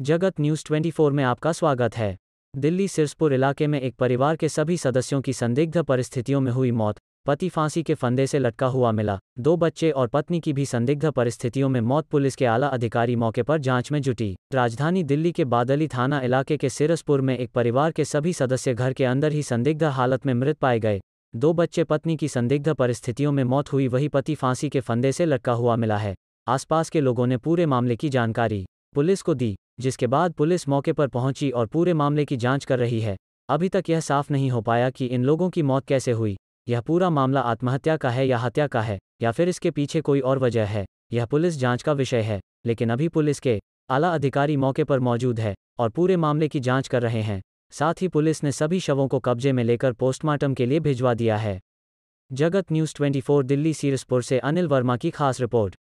जगत न्यूज़ 24 में आपका स्वागत है दिल्ली सिरसपुर इलाके में एक परिवार के सभी सदस्यों की संदिग्ध परिस्थितियों में हुई मौत पति फांसी के फंदे से लटका हुआ मिला दो बच्चे और पत्नी की भी संदिग्ध परिस्थितियों में मौत पुलिस के आला अधिकारी मौके पर जांच में जुटी राजधानी दिल्ली के बादली थाना इलाके के सिरसपुर में एक परिवार के सभी सदस्य घर के अंदर ही संदिग्ध हालत में मृत पाए गए दो बच्चे पत्नी की संदिग्ध परिस्थितियों में मौत हुई वही पति फांसी के फंदे से लटका हुआ मिला है आसपास के लोगों ने पूरे मामले की जानकारी पुलिस को दी जिसके बाद पुलिस मौके पर पहुंची और पूरे मामले की जांच कर रही है अभी तक यह साफ नहीं हो पाया कि इन लोगों की मौत कैसे हुई यह पूरा मामला आत्महत्या का है या हत्या का है या फिर इसके पीछे कोई और वजह है यह पुलिस जांच का विषय है लेकिन अभी पुलिस के आला अधिकारी मौके पर मौजूद है और पूरे मामले की जांच कर रहे हैं साथ ही पुलिस ने सभी शवों को कब्जे में लेकर पोस्टमार्टम के लिए भिजवा दिया है जगत न्यूज़ 24 दिल्ली सीरसपुर से अनिल वर्मा की खास रिपोर्ट